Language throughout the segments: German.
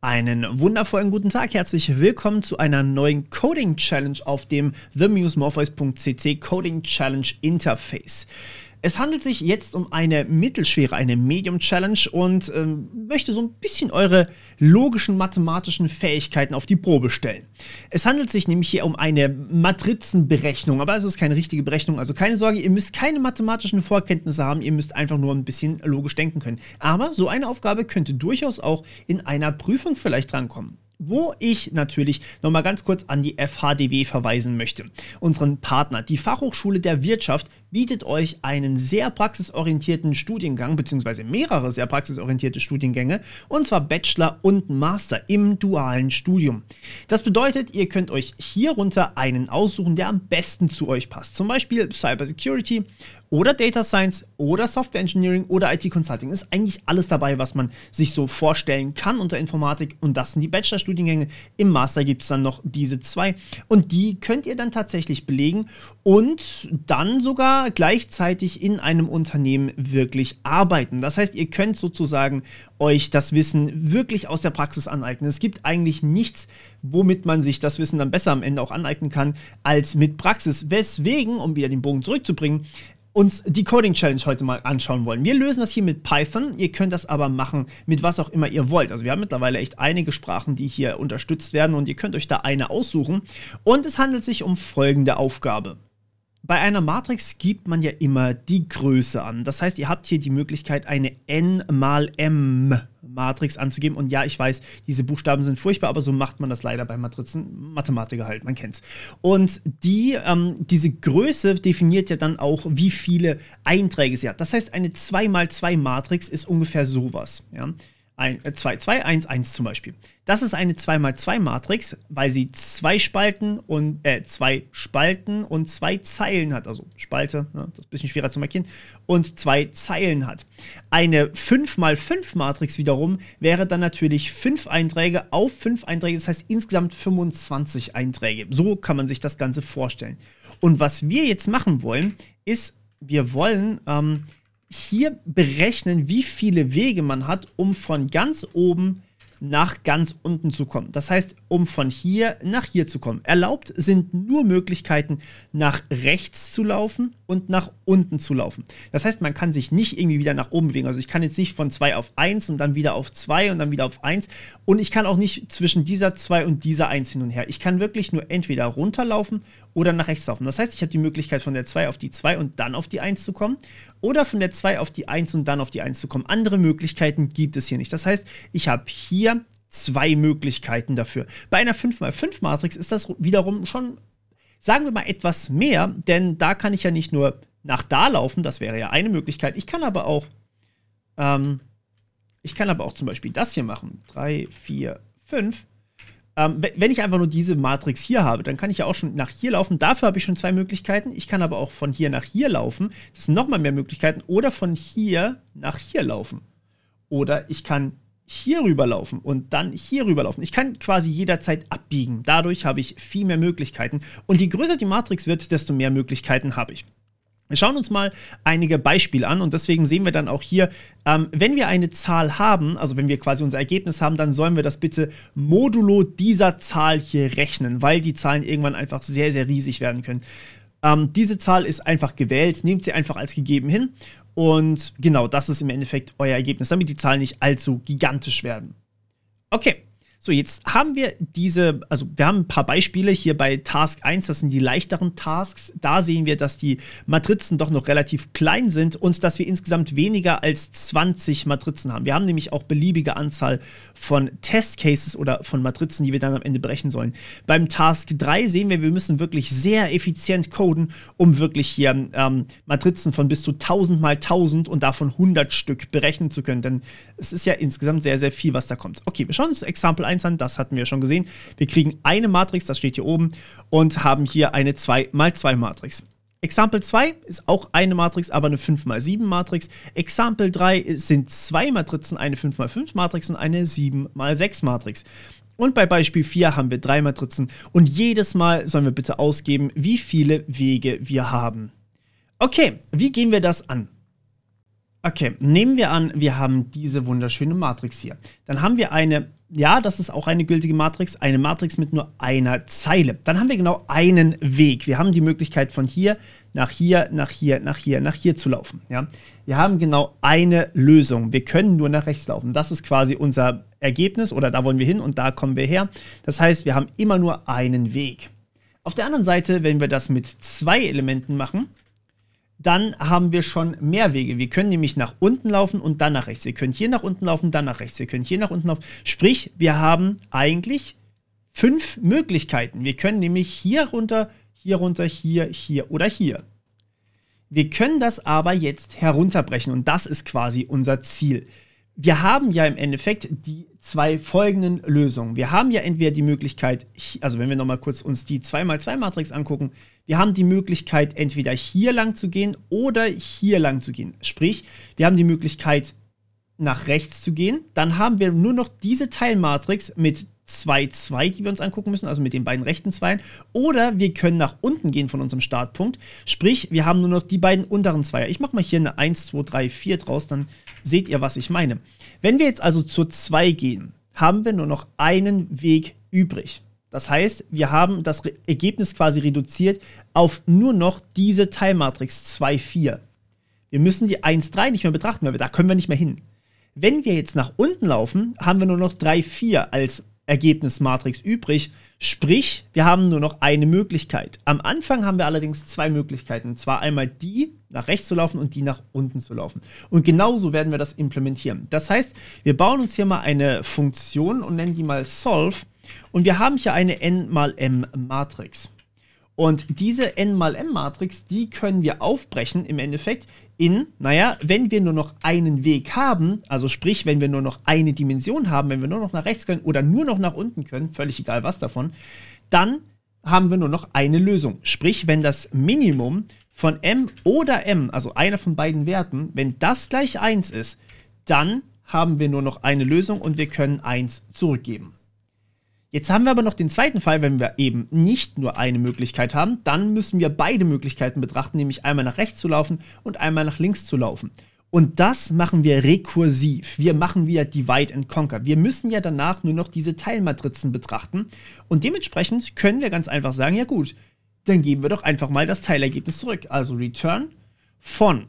Einen wundervollen guten Tag, herzlich willkommen zu einer neuen Coding Challenge auf dem themusemorpheus.cc Coding Challenge Interface. Es handelt sich jetzt um eine mittelschwere, eine Medium Challenge und ähm, möchte so ein bisschen eure logischen mathematischen Fähigkeiten auf die Probe stellen. Es handelt sich nämlich hier um eine Matrizenberechnung, aber es ist keine richtige Berechnung, also keine Sorge, ihr müsst keine mathematischen Vorkenntnisse haben, ihr müsst einfach nur ein bisschen logisch denken können. Aber so eine Aufgabe könnte durchaus auch in einer Prüfung vielleicht drankommen wo ich natürlich nochmal ganz kurz an die FHDW verweisen möchte. Unseren Partner, die Fachhochschule der Wirtschaft, bietet euch einen sehr praxisorientierten Studiengang, beziehungsweise mehrere sehr praxisorientierte Studiengänge, und zwar Bachelor und Master im dualen Studium. Das bedeutet, ihr könnt euch hierunter einen aussuchen, der am besten zu euch passt. Zum Beispiel Cybersecurity, oder Data Science oder Software Engineering oder IT Consulting. Ist eigentlich alles dabei, was man sich so vorstellen kann unter Informatik. Und das sind die Bachelorstudiengänge. Im Master gibt es dann noch diese zwei. Und die könnt ihr dann tatsächlich belegen und dann sogar gleichzeitig in einem Unternehmen wirklich arbeiten. Das heißt, ihr könnt sozusagen euch das Wissen wirklich aus der Praxis aneignen. Es gibt eigentlich nichts, womit man sich das Wissen dann besser am Ende auch aneignen kann, als mit Praxis. Weswegen, um wieder den Bogen zurückzubringen, uns die Coding Challenge heute mal anschauen wollen. Wir lösen das hier mit Python. Ihr könnt das aber machen mit was auch immer ihr wollt. Also wir haben mittlerweile echt einige Sprachen, die hier unterstützt werden und ihr könnt euch da eine aussuchen. Und es handelt sich um folgende Aufgabe. Bei einer Matrix gibt man ja immer die Größe an. Das heißt, ihr habt hier die Möglichkeit, eine n mal m Matrix anzugeben. Und ja, ich weiß, diese Buchstaben sind furchtbar, aber so macht man das leider bei Matrizen. Mathematiker halt, man kennt's. Und die, ähm, diese Größe definiert ja dann auch, wie viele Einträge sie hat. Das heißt, eine 2x2 Matrix ist ungefähr sowas. Ja ein, 2, 2, 1, 1 zum Beispiel. Das ist eine 2x2-Matrix, weil sie zwei Spalten und äh, zwei Spalten und zwei Zeilen hat. Also Spalte, ne? das ist ein bisschen schwerer zu markieren, und zwei Zeilen hat. Eine 5x5-Matrix wiederum wäre dann natürlich fünf Einträge auf fünf Einträge, das heißt insgesamt 25 Einträge. So kann man sich das Ganze vorstellen. Und was wir jetzt machen wollen, ist, wir wollen. Ähm, hier berechnen, wie viele Wege man hat, um von ganz oben nach ganz unten zu kommen. Das heißt, um von hier nach hier zu kommen. Erlaubt sind nur Möglichkeiten, nach rechts zu laufen und nach unten zu laufen. Das heißt, man kann sich nicht irgendwie wieder nach oben bewegen. Also ich kann jetzt nicht von 2 auf 1 und dann wieder auf 2 und dann wieder auf 1. Und ich kann auch nicht zwischen dieser 2 und dieser 1 hin und her. Ich kann wirklich nur entweder runterlaufen oder nach rechts laufen. Das heißt, ich habe die Möglichkeit, von der 2 auf die 2 und dann auf die 1 zu kommen oder von der 2 auf die 1 und dann auf die 1 zu kommen. Andere Möglichkeiten gibt es hier nicht. Das heißt, ich habe hier zwei Möglichkeiten dafür. Bei einer 5x5-Matrix ist das wiederum schon, sagen wir mal, etwas mehr, denn da kann ich ja nicht nur nach da laufen, das wäre ja eine Möglichkeit. Ich kann aber auch, ähm, ich kann aber auch zum Beispiel das hier machen. 3, 4, 5. Ähm, wenn ich einfach nur diese Matrix hier habe, dann kann ich ja auch schon nach hier laufen. Dafür habe ich schon zwei Möglichkeiten. Ich kann aber auch von hier nach hier laufen. Das sind nochmal mehr Möglichkeiten. Oder von hier nach hier laufen. Oder ich kann hier rüber laufen und dann hier rüber laufen. Ich kann quasi jederzeit abbiegen. Dadurch habe ich viel mehr Möglichkeiten. Und je größer die Matrix wird, desto mehr Möglichkeiten habe ich. Wir schauen uns mal einige Beispiele an und deswegen sehen wir dann auch hier, ähm, wenn wir eine Zahl haben, also wenn wir quasi unser Ergebnis haben, dann sollen wir das bitte modulo dieser Zahl hier rechnen, weil die Zahlen irgendwann einfach sehr, sehr riesig werden können. Ähm, diese Zahl ist einfach gewählt, nehmt sie einfach als gegeben hin und genau das ist im Endeffekt euer Ergebnis, damit die Zahlen nicht allzu gigantisch werden. Okay, so, jetzt haben wir diese, also wir haben ein paar Beispiele hier bei Task 1, das sind die leichteren Tasks. Da sehen wir, dass die Matrizen doch noch relativ klein sind und dass wir insgesamt weniger als 20 Matrizen haben. Wir haben nämlich auch beliebige Anzahl von Test Cases oder von Matrizen, die wir dann am Ende berechnen sollen. Beim Task 3 sehen wir, wir müssen wirklich sehr effizient coden, um wirklich hier ähm, Matrizen von bis zu 1000 mal 1000 und davon 100 Stück berechnen zu können. Denn es ist ja insgesamt sehr, sehr viel, was da kommt. Okay, wir schauen uns das Exempel an 1 an, das hatten wir schon gesehen. Wir kriegen eine Matrix, das steht hier oben, und haben hier eine 2 x 2 Matrix. Example 2 ist auch eine Matrix, aber eine 5x7 Matrix. Example 3 sind zwei Matrizen, eine 5x5 Matrix und eine 7x6 Matrix. Und bei Beispiel 4 haben wir drei Matrizen und jedes Mal sollen wir bitte ausgeben, wie viele Wege wir haben. Okay, wie gehen wir das an? Okay, nehmen wir an, wir haben diese wunderschöne Matrix hier. Dann haben wir eine, ja, das ist auch eine gültige Matrix, eine Matrix mit nur einer Zeile. Dann haben wir genau einen Weg. Wir haben die Möglichkeit von hier nach hier, nach hier, nach hier, nach hier zu laufen. Ja? Wir haben genau eine Lösung. Wir können nur nach rechts laufen. Das ist quasi unser Ergebnis oder da wollen wir hin und da kommen wir her. Das heißt, wir haben immer nur einen Weg. Auf der anderen Seite, wenn wir das mit zwei Elementen machen, dann haben wir schon mehr Wege. Wir können nämlich nach unten laufen und dann nach rechts. Wir können hier nach unten laufen, dann nach rechts. Wir können hier nach unten laufen. Sprich, wir haben eigentlich fünf Möglichkeiten. Wir können nämlich hier runter, hier runter, hier, hier oder hier. Wir können das aber jetzt herunterbrechen und das ist quasi unser Ziel wir haben ja im Endeffekt die zwei folgenden Lösungen. Wir haben ja entweder die Möglichkeit, also wenn wir nochmal kurz uns die 2x2-Matrix angucken, wir haben die Möglichkeit, entweder hier lang zu gehen oder hier lang zu gehen. Sprich, wir haben die Möglichkeit, nach rechts zu gehen. Dann haben wir nur noch diese Teilmatrix mit 2-2, die wir uns angucken müssen, also mit den beiden rechten Zweien. Oder wir können nach unten gehen von unserem Startpunkt. Sprich, wir haben nur noch die beiden unteren Zweier. Ich mache mal hier eine 1, 2, 3, 4 draus, dann seht ihr, was ich meine. Wenn wir jetzt also zur 2 gehen, haben wir nur noch einen Weg übrig. Das heißt, wir haben das Re Ergebnis quasi reduziert auf nur noch diese Teilmatrix 2, 4. Wir müssen die 1, 3 nicht mehr betrachten, weil wir, da können wir nicht mehr hin. Wenn wir jetzt nach unten laufen, haben wir nur noch 3, 4 als Ergebnismatrix übrig. Sprich, wir haben nur noch eine Möglichkeit. Am Anfang haben wir allerdings zwei Möglichkeiten. Und zwar einmal die nach rechts zu laufen und die nach unten zu laufen. Und genauso werden wir das implementieren. Das heißt, wir bauen uns hier mal eine Funktion und nennen die mal solve. Und wir haben hier eine n mal m Matrix. Und diese n mal m Matrix, die können wir aufbrechen im Endeffekt in, naja, wenn wir nur noch einen Weg haben, also sprich, wenn wir nur noch eine Dimension haben, wenn wir nur noch nach rechts können oder nur noch nach unten können, völlig egal was davon, dann haben wir nur noch eine Lösung. Sprich, wenn das Minimum von m oder m, also einer von beiden Werten, wenn das gleich 1 ist, dann haben wir nur noch eine Lösung und wir können 1 zurückgeben. Jetzt haben wir aber noch den zweiten Fall, wenn wir eben nicht nur eine Möglichkeit haben, dann müssen wir beide Möglichkeiten betrachten, nämlich einmal nach rechts zu laufen und einmal nach links zu laufen. Und das machen wir rekursiv. Wir machen wieder Divide and Conquer. Wir müssen ja danach nur noch diese Teilmatrizen betrachten. Und dementsprechend können wir ganz einfach sagen, ja gut, dann geben wir doch einfach mal das Teilergebnis zurück. Also Return von.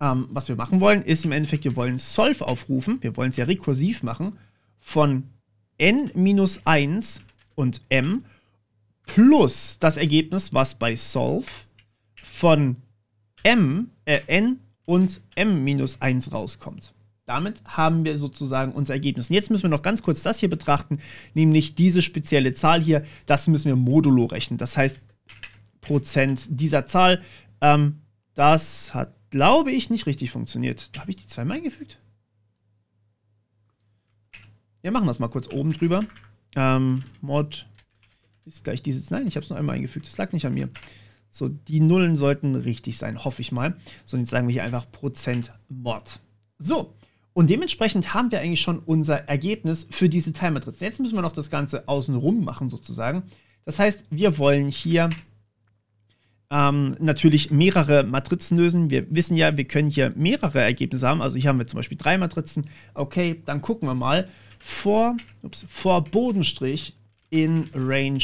Ähm, was wir machen wollen, ist im Endeffekt, wir wollen Solve aufrufen. Wir wollen es ja rekursiv machen. Von n minus 1 und m plus das Ergebnis, was bei solve von m, äh, n und m minus 1 rauskommt. Damit haben wir sozusagen unser Ergebnis. Und jetzt müssen wir noch ganz kurz das hier betrachten, nämlich diese spezielle Zahl hier. Das müssen wir modulo rechnen. Das heißt, Prozent dieser Zahl. Ähm, das hat, glaube ich, nicht richtig funktioniert. Da habe ich die zweimal eingefügt. Wir machen das mal kurz oben drüber. Ähm, Mod ist gleich dieses. Nein, ich habe es nur einmal eingefügt. Das lag nicht an mir. So, die Nullen sollten richtig sein, hoffe ich mal. So, und jetzt sagen wir hier einfach Prozent Mod. So, und dementsprechend haben wir eigentlich schon unser Ergebnis für diese Teilmatrize. Jetzt müssen wir noch das Ganze außenrum machen sozusagen. Das heißt, wir wollen hier ähm, natürlich mehrere Matrizen lösen. Wir wissen ja, wir können hier mehrere Ergebnisse haben. Also hier haben wir zum Beispiel drei Matrizen. Okay, dann gucken wir mal vor, ups, vor Bodenstrich in Range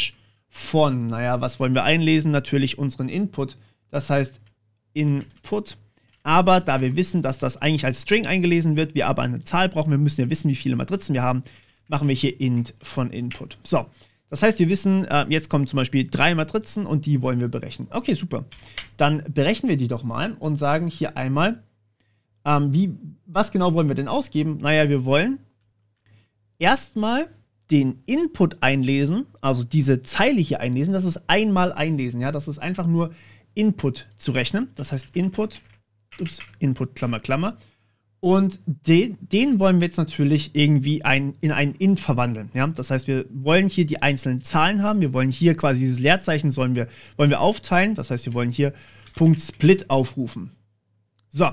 von. Naja, was wollen wir einlesen? Natürlich unseren Input. Das heißt Input. Aber da wir wissen, dass das eigentlich als String eingelesen wird, wir aber eine Zahl brauchen, wir müssen ja wissen, wie viele Matrizen wir haben, machen wir hier int von Input. So, das heißt, wir wissen, äh, jetzt kommen zum Beispiel drei Matrizen und die wollen wir berechnen. Okay, super. Dann berechnen wir die doch mal und sagen hier einmal, ähm, wie, was genau wollen wir denn ausgeben? Naja, wir wollen erstmal den Input einlesen, also diese Zeile hier einlesen, das ist einmal einlesen, ja, das ist einfach nur Input zu rechnen, das heißt Input, ups, Input, Klammer, Klammer, und den, den wollen wir jetzt natürlich irgendwie ein, in einen int verwandeln, ja, das heißt, wir wollen hier die einzelnen Zahlen haben, wir wollen hier quasi dieses Leerzeichen sollen wir, wollen wir aufteilen, das heißt, wir wollen hier Punkt Split aufrufen. So,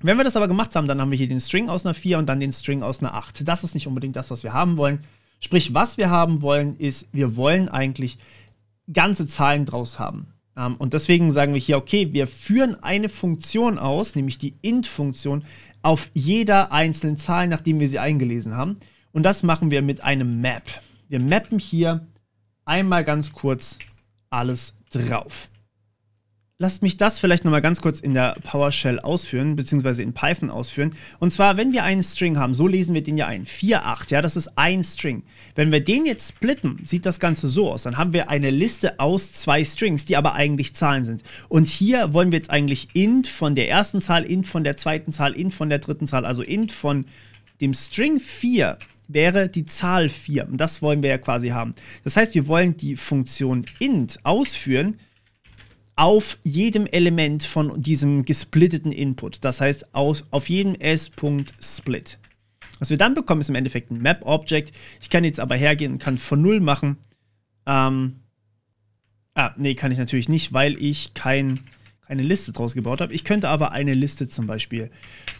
wenn wir das aber gemacht haben, dann haben wir hier den String aus einer 4 und dann den String aus einer 8. Das ist nicht unbedingt das, was wir haben wollen. Sprich, was wir haben wollen, ist, wir wollen eigentlich ganze Zahlen draus haben. Ähm, und deswegen sagen wir hier, okay, wir führen eine Funktion aus, nämlich die int-Funktion, auf jeder einzelnen Zahl, nachdem wir sie eingelesen haben. Und das machen wir mit einem Map. Wir mappen hier einmal ganz kurz alles drauf lasst mich das vielleicht nochmal ganz kurz in der PowerShell ausführen, beziehungsweise in Python ausführen. Und zwar, wenn wir einen String haben, so lesen wir den ja ein, 4, 8, ja, das ist ein String. Wenn wir den jetzt splitten, sieht das Ganze so aus. Dann haben wir eine Liste aus zwei Strings, die aber eigentlich Zahlen sind. Und hier wollen wir jetzt eigentlich int von der ersten Zahl, int von der zweiten Zahl, int von der dritten Zahl, also int von dem String 4 wäre die Zahl 4. Und das wollen wir ja quasi haben. Das heißt, wir wollen die Funktion int ausführen, auf jedem Element von diesem gesplitteten Input. Das heißt, aus, auf jedem S.split. Was wir dann bekommen, ist im Endeffekt ein Map-Object. Ich kann jetzt aber hergehen und kann von 0 machen. Ähm, ah, nee, kann ich natürlich nicht, weil ich kein, keine Liste draus gebaut habe. Ich könnte aber eine Liste zum Beispiel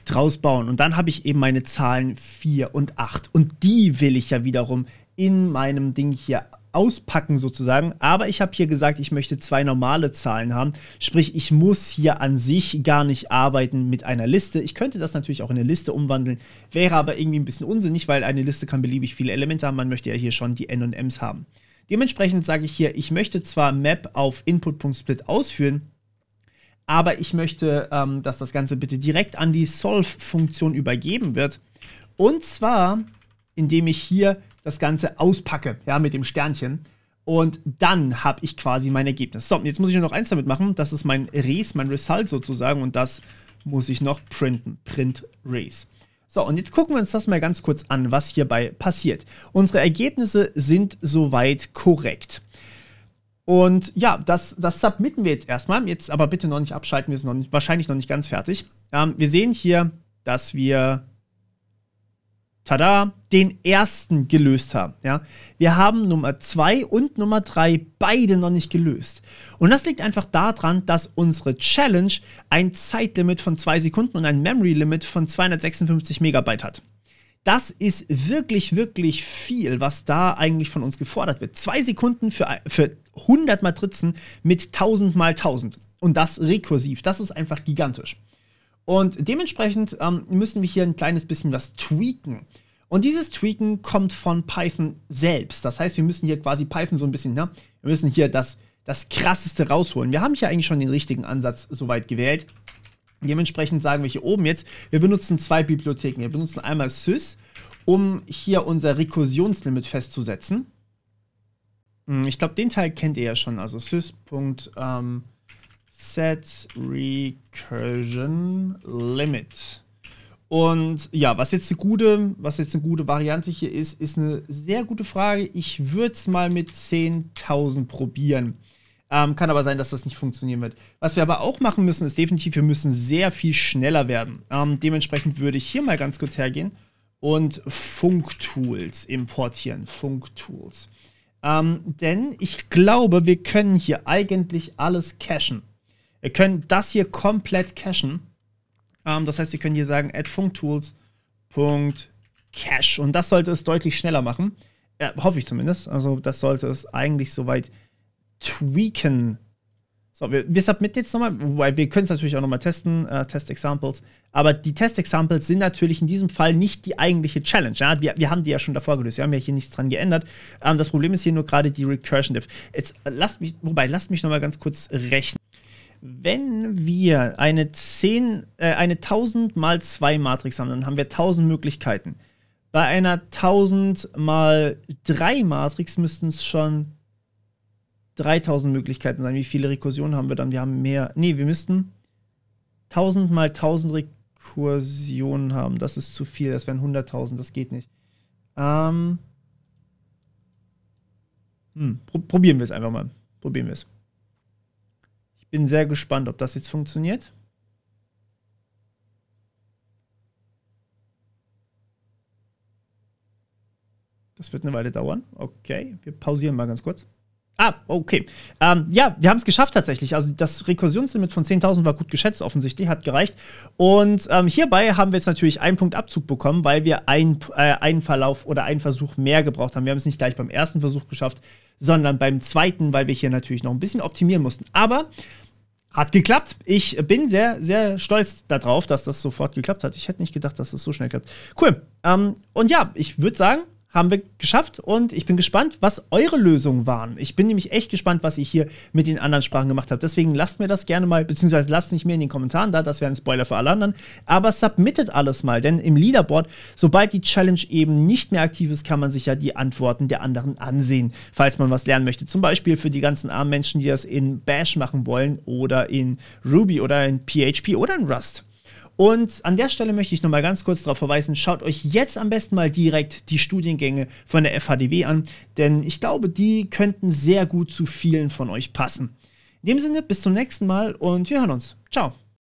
draus bauen. Und dann habe ich eben meine Zahlen 4 und 8. Und die will ich ja wiederum in meinem Ding hier auspacken sozusagen. Aber ich habe hier gesagt, ich möchte zwei normale Zahlen haben. Sprich, ich muss hier an sich gar nicht arbeiten mit einer Liste. Ich könnte das natürlich auch in eine Liste umwandeln, wäre aber irgendwie ein bisschen unsinnig, weil eine Liste kann beliebig viele Elemente haben. Man möchte ja hier schon die N und Ms haben. Dementsprechend sage ich hier, ich möchte zwar Map auf Input.split ausführen, aber ich möchte, ähm, dass das Ganze bitte direkt an die Solve-Funktion übergeben wird. Und zwar, indem ich hier das Ganze auspacke, ja, mit dem Sternchen. Und dann habe ich quasi mein Ergebnis. So, und jetzt muss ich nur noch eins damit machen. Das ist mein Res, mein Result sozusagen. Und das muss ich noch printen. Print Race. So, und jetzt gucken wir uns das mal ganz kurz an, was hierbei passiert. Unsere Ergebnisse sind soweit korrekt. Und ja, das, das submitten wir jetzt erstmal. Jetzt aber bitte noch nicht abschalten, wir sind noch nicht, wahrscheinlich noch nicht ganz fertig. Ähm, wir sehen hier, dass wir tada, den ersten gelöst haben. Ja? Wir haben Nummer 2 und Nummer 3 beide noch nicht gelöst. Und das liegt einfach daran, dass unsere Challenge ein Zeitlimit von 2 Sekunden und ein Memory Limit von 256 Megabyte hat. Das ist wirklich, wirklich viel, was da eigentlich von uns gefordert wird. Zwei Sekunden für, für 100 Matrizen mit 1000 mal 1000. Und das rekursiv. Das ist einfach gigantisch. Und dementsprechend ähm, müssen wir hier ein kleines bisschen was tweaken. Und dieses Tweaken kommt von Python selbst. Das heißt, wir müssen hier quasi Python so ein bisschen, ne? wir müssen hier das, das Krasseste rausholen. Wir haben hier eigentlich schon den richtigen Ansatz soweit gewählt. Dementsprechend sagen wir hier oben jetzt, wir benutzen zwei Bibliotheken. Wir benutzen einmal sys, um hier unser Rekursionslimit festzusetzen. Hm, ich glaube, den Teil kennt ihr ja schon, also sys. Ähm, Set Recursion Limit. Und ja, was jetzt eine gute, was jetzt eine gute Variante hier ist, ist eine sehr gute Frage. Ich würde es mal mit 10.000 probieren. Ähm, kann aber sein, dass das nicht funktionieren wird. Was wir aber auch machen müssen, ist definitiv, wir müssen sehr viel schneller werden. Ähm, dementsprechend würde ich hier mal ganz kurz hergehen und Funktools importieren. Funktools. Ähm, denn ich glaube, wir können hier eigentlich alles cachen. Ihr könnt das hier komplett cachen. Ähm, das heißt, ihr könnt hier sagen, add funktools.cache. Und das sollte es deutlich schneller machen. Ja, hoffe ich zumindest. Also, das sollte es eigentlich soweit tweaken. So, wir, wir submitten jetzt nochmal, wobei wir können es natürlich auch nochmal testen, äh, Test-Examples. Aber die Test-Examples sind natürlich in diesem Fall nicht die eigentliche Challenge. Ja? Wir, wir haben die ja schon davor gelöst, wir haben ja hier nichts dran geändert. Ähm, das Problem ist hier nur gerade die Recursion-Diff. Jetzt äh, lasst mich, wobei, lasst mich nochmal ganz kurz rechnen. Wenn wir eine 10, äh, eine 1000 mal 2 Matrix haben, dann haben wir 1000 Möglichkeiten. Bei einer 1000 mal 3 Matrix müssten es schon 3000 Möglichkeiten sein. Wie viele Rekursionen haben wir dann? Wir haben mehr. Ne, wir müssten 1000 mal 1000 Rekursionen haben. Das ist zu viel. Das wären 100.000. Das geht nicht. Ähm. Hm. Pro probieren wir es einfach mal. Probieren wir es bin sehr gespannt, ob das jetzt funktioniert. Das wird eine Weile dauern. Okay, wir pausieren mal ganz kurz. Ah, okay. Ähm, ja, wir haben es geschafft tatsächlich. Also das Rekursionslimit von 10.000 war gut geschätzt, offensichtlich, hat gereicht. Und ähm, hierbei haben wir jetzt natürlich einen Punkt Abzug bekommen, weil wir ein, äh, einen Verlauf oder einen Versuch mehr gebraucht haben. Wir haben es nicht gleich beim ersten Versuch geschafft, sondern beim zweiten, weil wir hier natürlich noch ein bisschen optimieren mussten. Aber hat geklappt. Ich bin sehr, sehr stolz darauf, dass das sofort geklappt hat. Ich hätte nicht gedacht, dass das so schnell klappt. Cool. Ähm, und ja, ich würde sagen, haben wir geschafft und ich bin gespannt, was eure Lösungen waren. Ich bin nämlich echt gespannt, was ihr hier mit den anderen Sprachen gemacht habt. Deswegen lasst mir das gerne mal, beziehungsweise lasst nicht mehr in den Kommentaren da, das wäre ein Spoiler für alle anderen, aber submittet alles mal, denn im Leaderboard, sobald die Challenge eben nicht mehr aktiv ist, kann man sich ja die Antworten der anderen ansehen, falls man was lernen möchte. Zum Beispiel für die ganzen armen Menschen, die das in Bash machen wollen oder in Ruby oder in PHP oder in Rust. Und an der Stelle möchte ich nochmal ganz kurz darauf verweisen, schaut euch jetzt am besten mal direkt die Studiengänge von der FHDW an, denn ich glaube, die könnten sehr gut zu vielen von euch passen. In dem Sinne, bis zum nächsten Mal und wir hören uns. Ciao.